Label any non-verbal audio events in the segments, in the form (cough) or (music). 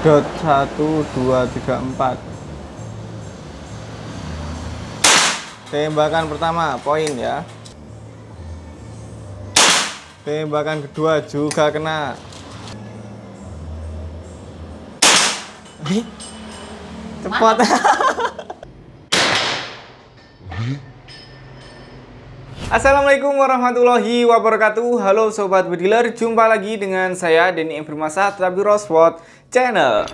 dot satu dua tiga empat tembakan pertama poin ya tembakan kedua juga kena cepat (laughs) Assalamualaikum warahmatullahi wabarakatuh Halo Sobat Bediler, jumpa lagi dengan saya Denny Emprima Tetapi Roswot Channel.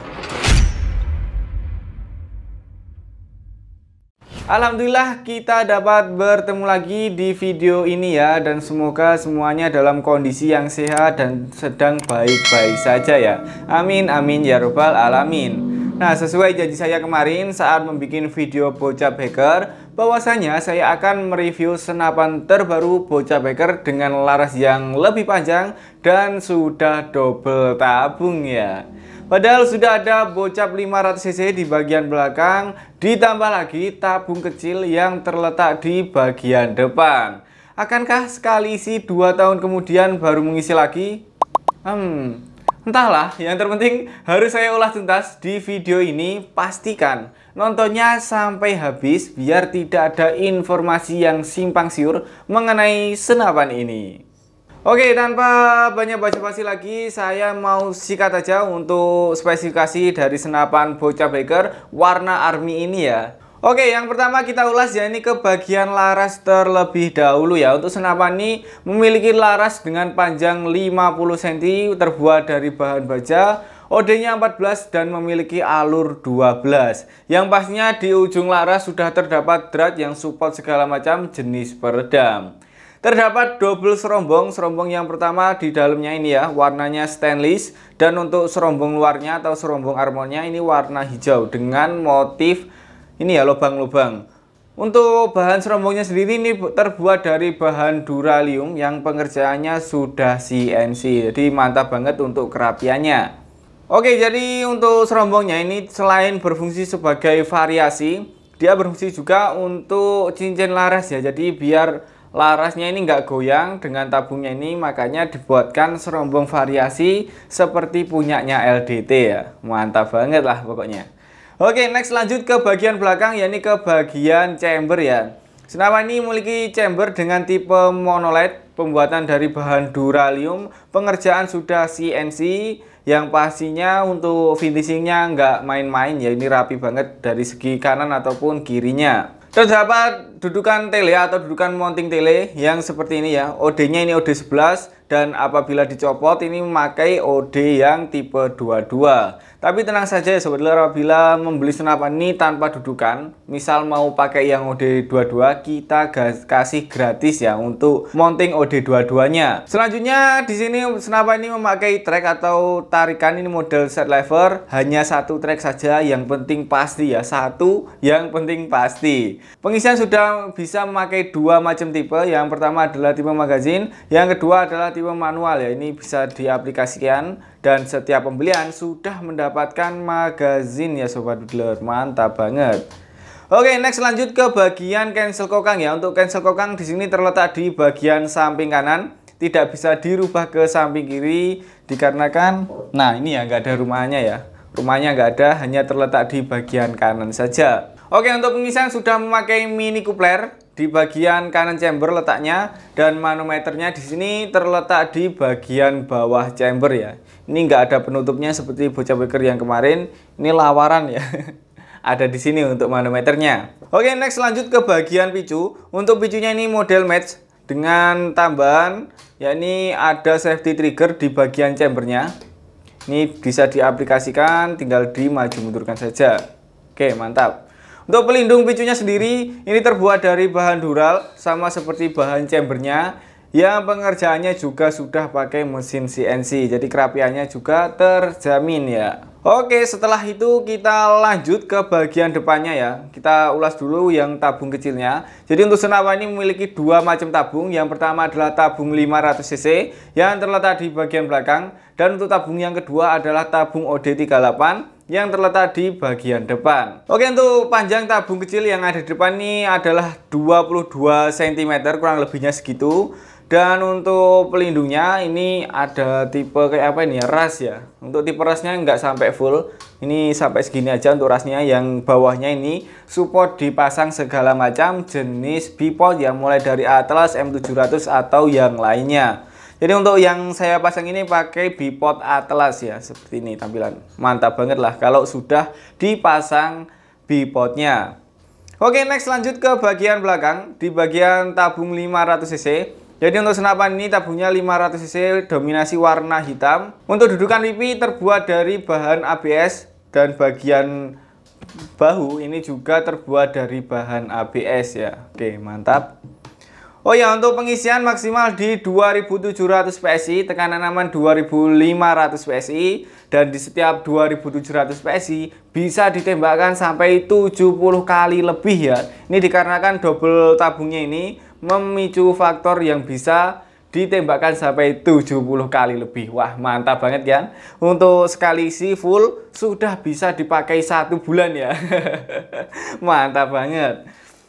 Alhamdulillah kita dapat bertemu lagi di video ini ya dan semoga semuanya dalam kondisi yang sehat dan sedang baik-baik saja ya. Amin amin ya robbal alamin. Nah sesuai janji saya kemarin saat membuat video Bocah Baker bahwasanya saya akan mereview senapan terbaru Bocah Baker dengan laras yang lebih panjang dan sudah double tabung ya Padahal sudah ada bocap 500cc di bagian belakang, ditambah lagi tabung kecil yang terletak di bagian depan. Akankah sekali isi 2 tahun kemudian baru mengisi lagi? Hmm, Entahlah, yang terpenting harus saya ulas tuntas di video ini. Pastikan nontonnya sampai habis biar tidak ada informasi yang simpang siur mengenai senapan ini. Oke, tanpa banyak basa-basi lagi, saya mau sikat aja untuk spesifikasi dari senapan Bocah Baker warna army ini ya. Oke, yang pertama kita ulas ya ini ke bagian laras terlebih dahulu ya. Untuk senapan ini memiliki laras dengan panjang 50 cm terbuat dari bahan baja OD-nya 14 dan memiliki alur 12. Yang pastinya di ujung laras sudah terdapat drat yang support segala macam jenis peredam. Terdapat double serombong, serombong yang pertama di dalamnya ini ya, warnanya stainless dan untuk serombong luarnya atau serombong armornya ini warna hijau dengan motif ini ya lubang-lubang. Untuk bahan serombongnya sendiri ini terbuat dari bahan duralium yang pengerjaannya sudah CNC. Jadi mantap banget untuk kerapiannya. Oke, jadi untuk serombongnya ini selain berfungsi sebagai variasi, dia berfungsi juga untuk cincin laras ya. Jadi biar larasnya ini nggak goyang dengan tabungnya ini makanya dibuatkan serombong variasi seperti punyanya LDT ya mantap banget lah pokoknya oke next lanjut ke bagian belakang yakni ke bagian chamber ya senama ini memiliki chamber dengan tipe monolith pembuatan dari bahan duralium pengerjaan sudah CNC yang pastinya untuk finishingnya nggak main-main ya ini rapi banget dari segi kanan ataupun kirinya terdapat dudukan tele atau dudukan mounting tele yang seperti ini ya. OD-nya ini OD 11 dan apabila dicopot ini memakai OD yang tipe 22. Tapi tenang saja ya sobat saudara apabila membeli senapan ini tanpa dudukan, misal mau pakai yang OD 22 kita kasih gratis ya untuk mounting OD 22-nya. Selanjutnya di sini senapan ini memakai track atau tarikan ini model set lever hanya satu track saja yang penting pasti ya, satu yang penting pasti. Pengisian sudah bisa memakai dua macam tipe. Yang pertama adalah tipe magazine, yang kedua adalah tipe manual ya. Ini bisa diaplikasikan dan setiap pembelian sudah mendapatkan magazine ya sobat dealer Mantap banget. Oke, next lanjut ke bagian cancel kokang ya. Untuk cancel kokang di sini terletak di bagian samping kanan, tidak bisa dirubah ke samping kiri dikarenakan nah ini ya nggak ada rumahnya ya. Rumahnya nggak ada, hanya terletak di bagian kanan saja. Oke untuk pengisian sudah memakai mini coupler di bagian kanan chamber letaknya dan manometernya di sini terletak di bagian bawah chamber ya. Ini nggak ada penutupnya seperti bocah beker yang kemarin. Ini lawaran ya. (laughs) ada di sini untuk manometernya. Oke, next lanjut ke bagian picu. Untuk picunya ini model match dengan tambahan yakni ada safety trigger di bagian chambernya. Ini bisa diaplikasikan tinggal dimaju mundurkan saja. Oke, mantap. Untuk pelindung picunya sendiri, ini terbuat dari bahan dural sama seperti bahan chambernya yang pengerjaannya juga sudah pakai mesin CNC jadi kerapiannya juga terjamin ya Oke setelah itu kita lanjut ke bagian depannya ya kita ulas dulu yang tabung kecilnya jadi untuk senawa ini memiliki dua macam tabung yang pertama adalah tabung 500cc yang terletak di bagian belakang dan untuk tabung yang kedua adalah tabung OD38 yang terletak di bagian depan. Oke, untuk panjang tabung kecil yang ada di depan ini adalah 22 cm, kurang lebihnya segitu. Dan untuk pelindungnya ini ada tipe kayak apa ini ya, ras ya. Untuk tipe rasnya nggak sampai full. Ini sampai segini aja untuk rasnya. Yang bawahnya ini support dipasang segala macam jenis bipod yang mulai dari Atlas M700 atau yang lainnya. Jadi untuk yang saya pasang ini pakai bipod Atlas ya, seperti ini tampilan. Mantap banget lah kalau sudah dipasang bipodnya. Oke, next lanjut ke bagian belakang. Di bagian tabung 500cc, jadi untuk senapan ini tabungnya 500cc dominasi warna hitam. Untuk dudukan pipi terbuat dari bahan ABS dan bagian bahu ini juga terbuat dari bahan ABS ya. Oke, mantap. Oh ya, untuk pengisian maksimal di 2700 PSI, tekanan aman 2500 PSI, dan di setiap 2700 PSI bisa ditembakkan sampai 70 kali lebih ya. Ini dikarenakan double tabungnya ini memicu faktor yang bisa ditembakkan sampai 70 kali lebih Wah mantap banget kan Untuk sekali isi full sudah bisa dipakai satu bulan ya (laughs) Mantap banget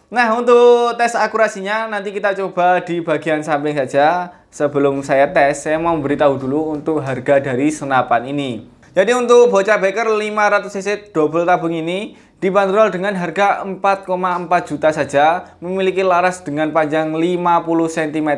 Nah, untuk tes akurasinya nanti kita coba di bagian samping saja. Sebelum saya tes, saya mau memberitahu dulu untuk harga dari senapan ini. Jadi untuk bocah Baker 500cc double tabung ini Dibanderol dengan harga 4,4 juta saja, memiliki laras dengan panjang 50 cm,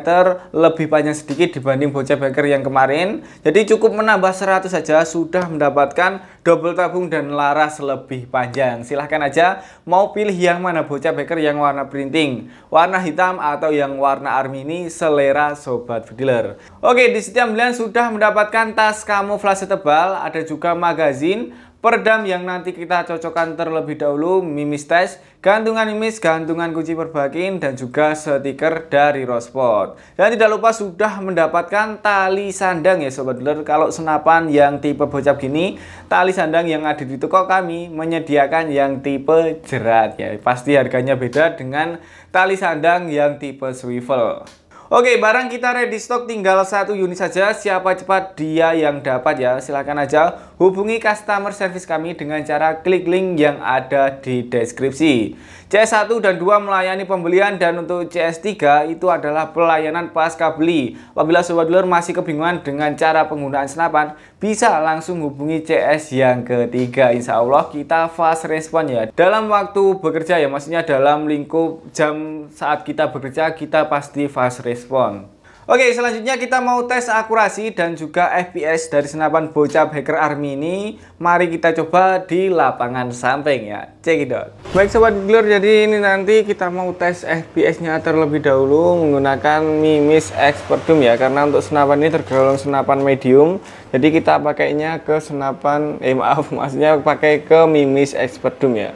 lebih panjang sedikit dibanding bocah beker yang kemarin. Jadi cukup menambah 100 saja sudah mendapatkan double tabung dan laras lebih panjang. Silahkan aja mau pilih yang mana bocah beker yang warna printing, warna hitam atau yang warna army ini selera sobat dealer. Oke, di setiap bulan sudah mendapatkan tas kamuflase tebal, ada juga magazine Peredam yang nanti kita cocokkan terlebih dahulu mimis tes, gantungan mimis, gantungan kunci perbakin, dan juga stiker dari Rosport. Dan tidak lupa sudah mendapatkan tali sandang ya Sobat Dealer. Kalau senapan yang tipe bocap gini, tali sandang yang ada di toko kami menyediakan yang tipe jerat ya. Pasti harganya beda dengan tali sandang yang tipe swivel. Oke, barang kita ready stock tinggal satu unit saja. Siapa cepat dia yang dapat ya. Silahkan aja Hubungi customer service kami dengan cara klik link yang ada di deskripsi. CS1 dan 2 melayani pembelian dan untuk CS3 itu adalah pelayanan pasca beli. Apabila sobat dealer masih kebingungan dengan cara penggunaan senapan, bisa langsung hubungi CS yang ketiga. Insya Allah kita fast respon ya. Dalam waktu bekerja ya, maksudnya dalam lingkup jam saat kita bekerja kita pasti fast respon. Oke, selanjutnya kita mau tes akurasi dan juga FPS dari senapan bocah hacker army ini. Mari kita coba di lapangan samping ya. Check it out. Baik sobat Glor, jadi ini nanti kita mau tes FPS-nya terlebih dahulu menggunakan Mimis Expertum ya karena untuk senapan ini tergolong senapan medium. Jadi kita pakainya ke senapan eh maaf (laughs) maksudnya pakai ke Mimis Expertum ya.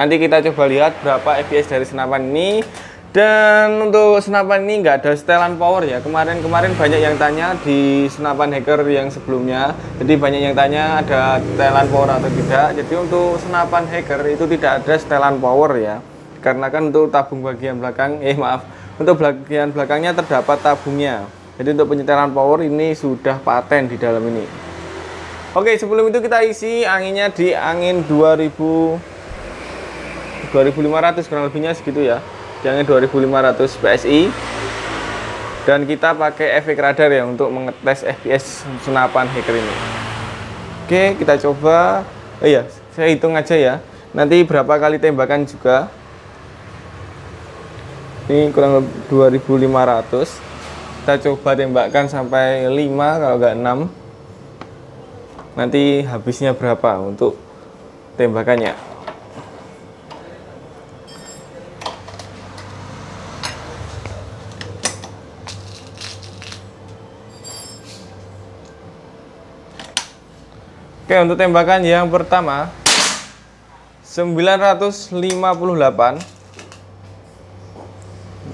Nanti kita coba lihat berapa FPS dari senapan ini dan untuk senapan ini nggak ada setelan power ya. Kemarin-kemarin banyak yang tanya di senapan hacker yang sebelumnya. Jadi banyak yang tanya ada setelan power atau tidak. Jadi untuk senapan hacker itu tidak ada setelan power ya. Karena kan untuk tabung bagian belakang, eh maaf, untuk bagian belakangnya terdapat tabungnya. Jadi untuk penyetelan power ini sudah paten di dalam ini. Oke, sebelum itu kita isi anginnya di angin 2000 2500 kurang lebihnya segitu ya. Jangan 2500 PSI dan kita pakai efek radar ya untuk mengetes FPS senapan hacker ini oke kita coba oh iya saya hitung aja ya nanti berapa kali tembakan juga ini kurang lebih 2500 kita coba tembakan sampai 5 kalau nggak 6 nanti habisnya berapa untuk tembakannya Oke, untuk tembakan yang pertama 958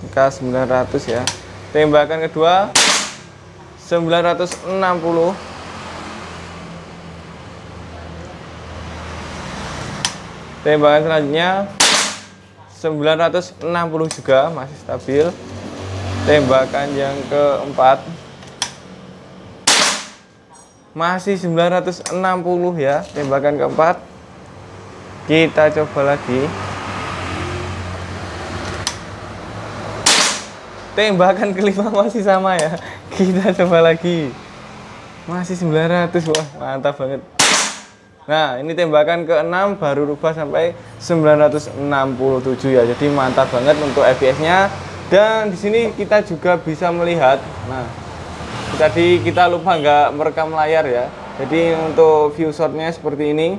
k 900 ya. Tembakan kedua 960 Tembakan selanjutnya 960 juga masih stabil. Tembakan yang keempat masih 960 ya tembakan keempat kita coba lagi tembakan kelima masih sama ya kita coba lagi masih 900 wah mantap banget nah ini tembakan ke 6 baru rubah sampai 967 ya jadi mantap banget untuk FPS nya dan di sini kita juga bisa melihat nah tadi kita lupa nggak merekam layar ya jadi untuk view shotnya seperti ini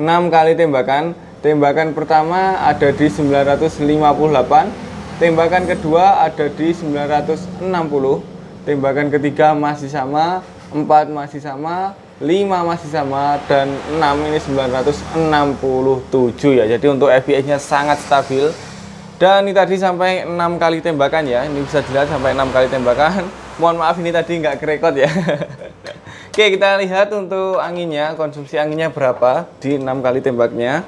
6 kali tembakan tembakan pertama ada di 958 tembakan kedua ada di 960 tembakan ketiga masih sama 4 masih sama 5 masih sama dan 6 ini 967 ya jadi untuk FPS nya sangat stabil dan ini tadi sampai enam kali tembakan ya ini bisa dilihat sampai enam kali tembakan (laughs) mohon maaf ini tadi nggak kerekot ya (laughs) oke kita lihat untuk anginnya konsumsi anginnya berapa di enam kali tembaknya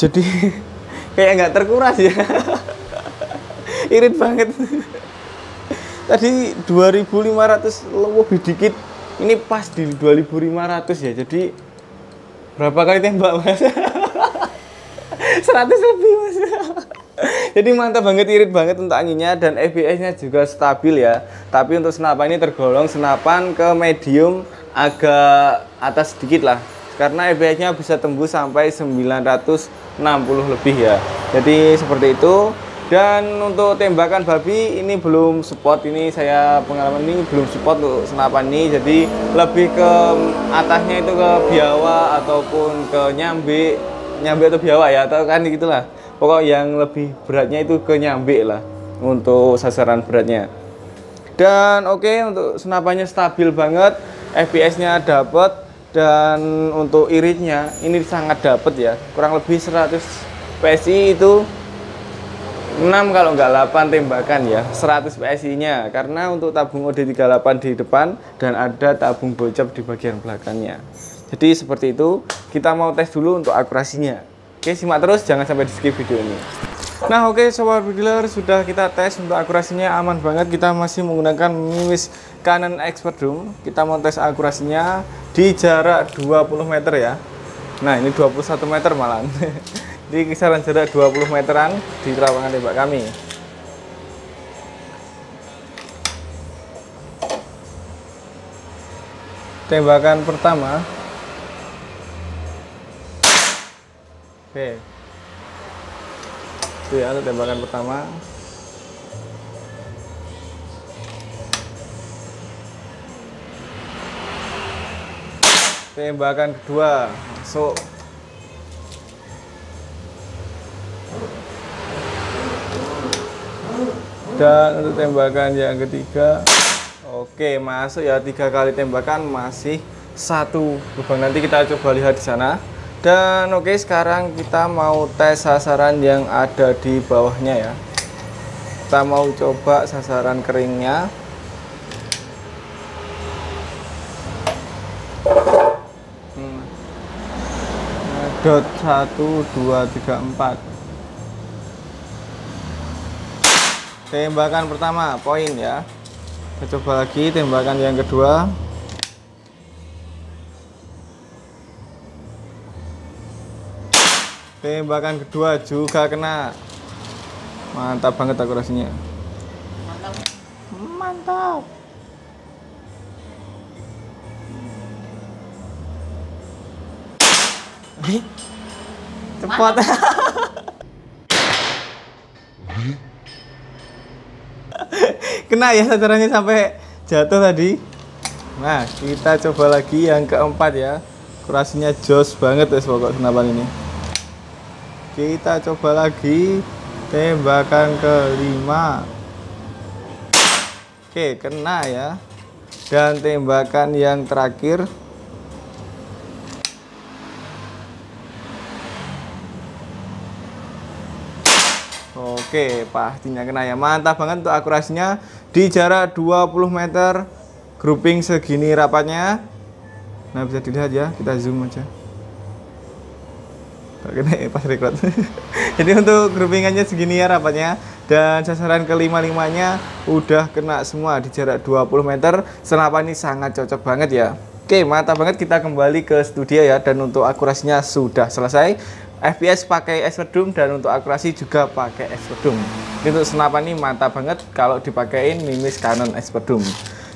jadi (laughs) kayak nggak terkuras ya irit banget tadi 2500 lebih dikit ini pas di 2500 ya jadi berapa kali tembak mas 100 lebih mas (laughs) jadi mantap banget irit banget untuk anginnya dan fps nya juga stabil ya tapi untuk senapan ini tergolong senapan ke medium agak atas sedikit lah karena fps nya bisa tembus sampai 960 lebih ya jadi seperti itu dan untuk tembakan babi ini belum support ini saya pengalaman ini belum support untuk senapan ini jadi lebih ke atasnya itu ke biawa ataupun ke nyambi nyambi atau biawak ya atau kan gitulah pokok yang lebih beratnya itu ke nyambi lah untuk sasaran beratnya dan oke okay, untuk senapannya stabil banget FPS nya dapat dan untuk iritnya ini sangat dapat ya kurang lebih 100 PSI itu 6 kalau nggak 8 tembakan ya 100 PSI nya karena untuk tabung OD38 di depan dan ada tabung bocap di bagian belakangnya jadi seperti itu, kita mau tes dulu untuk akurasinya. Oke, simak terus, jangan sampai di skip video ini. Nah oke, okay, sobat dealer sudah kita tes untuk akurasinya aman banget. Kita masih menggunakan mimis Canon Expert Room. Kita mau tes akurasinya di jarak 20 meter ya. Nah ini 21 meter malam (laughs) di kisaran jarak 20 meteran di lapangan tembak kami. Tembakan pertama Oke. Itu ya untuk tembakan pertama. Tembakan kedua masuk. Dan untuk tembakan yang ketiga, oke masuk ya tiga kali tembakan masih satu lubang. Nanti kita coba lihat di sana dan oke okay, sekarang kita mau tes sasaran yang ada di bawahnya ya kita mau coba sasaran keringnya hmm. Nah, dot 1 2 3 4 tembakan pertama poin ya kita coba lagi tembakan yang kedua Tembakan kedua juga kena. Mantap banget akurasinya. Mantap. Mantap. Cepat. (laughs) kena ya sasarannya sampai jatuh tadi. Nah, kita coba lagi yang keempat ya. Kurasinya joss banget ya pokok senapan ini kita coba lagi tembakan kelima oke kena ya dan tembakan yang terakhir Oke, pastinya kena ya. Mantap banget untuk akurasinya di jarak 20 meter grouping segini rapatnya. Nah, bisa dilihat ya, kita zoom aja. Oke, pas rekrut (laughs) jadi untuk groupingannya segini ya rapatnya dan sasaran kelima limanya udah kena semua di jarak 20 meter senapan ini sangat cocok banget ya Oke mata banget kita kembali ke studio ya dan untuk akurasinya sudah selesai FPS pakai Esperdum dan untuk akurasi juga pakai Esperdum untuk senapan ini mata banget kalau dipakein mimis Canon Esperdum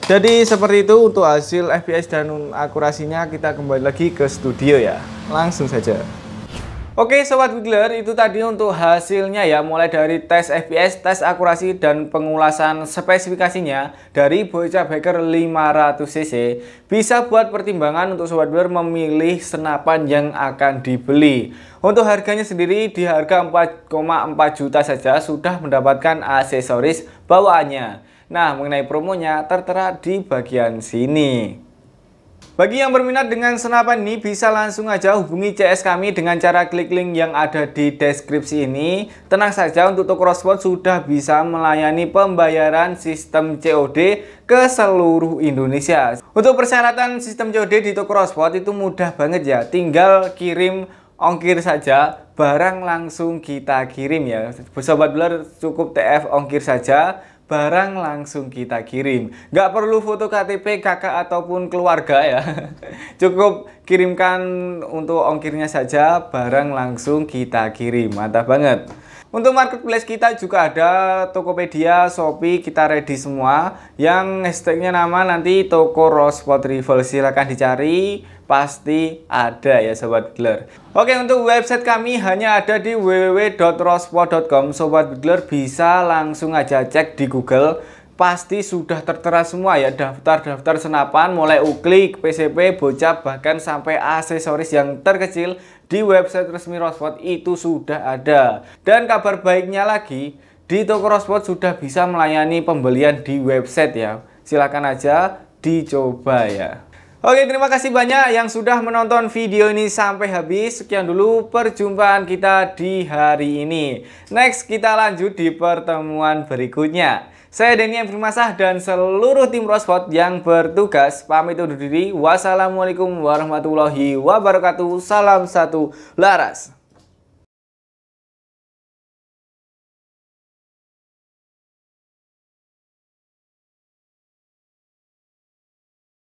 jadi seperti itu untuk hasil FPS dan akurasinya kita kembali lagi ke studio ya. Langsung saja. Oke Sobat Wiggler, itu tadi untuk hasilnya ya mulai dari tes FPS, tes akurasi, dan pengulasan spesifikasinya dari bocah Baker 500cc bisa buat pertimbangan untuk Sobat Wiggler memilih senapan yang akan dibeli untuk harganya sendiri di harga 4,4 juta saja sudah mendapatkan aksesoris bawaannya nah mengenai promonya tertera di bagian sini bagi yang berminat dengan senapan ini bisa langsung aja hubungi CS kami dengan cara klik link yang ada di deskripsi ini. Tenang saja untuk toko respon sudah bisa melayani pembayaran sistem COD ke seluruh Indonesia. Untuk persyaratan sistem COD di toko respon itu mudah banget ya. Tinggal kirim ongkir saja barang langsung kita kirim ya sobat blur cukup TF ongkir saja barang langsung kita kirim. Nggak perlu foto KTP kakak ataupun keluarga ya. (laughs) Cukup kirimkan untuk ongkirnya saja, barang langsung kita kirim. Mantap banget. Untuk marketplace kita juga ada Tokopedia, Shopee, kita ready semua. Yang hashtagnya nama nanti Toko Rospot Rival silahkan dicari pasti ada ya sobat Bedler. Oke untuk website kami hanya ada di www.rospo.com sobat Bedler bisa langsung aja cek di Google pasti sudah tertera semua ya daftar-daftar senapan mulai uklik, PCP, bocap bahkan sampai aksesoris yang terkecil di website resmi Rosport itu sudah ada. Dan kabar baiknya lagi, di toko Rosport sudah bisa melayani pembelian di website ya. Silakan aja dicoba ya. Oke, terima kasih banyak yang sudah menonton video ini sampai habis. Sekian dulu perjumpaan kita di hari ini. Next, kita lanjut di pertemuan berikutnya. Saya Denny Firmasah dan seluruh tim Rosbot yang bertugas pamit undur diri. Wassalamualaikum warahmatullahi wabarakatuh. Salam satu laras.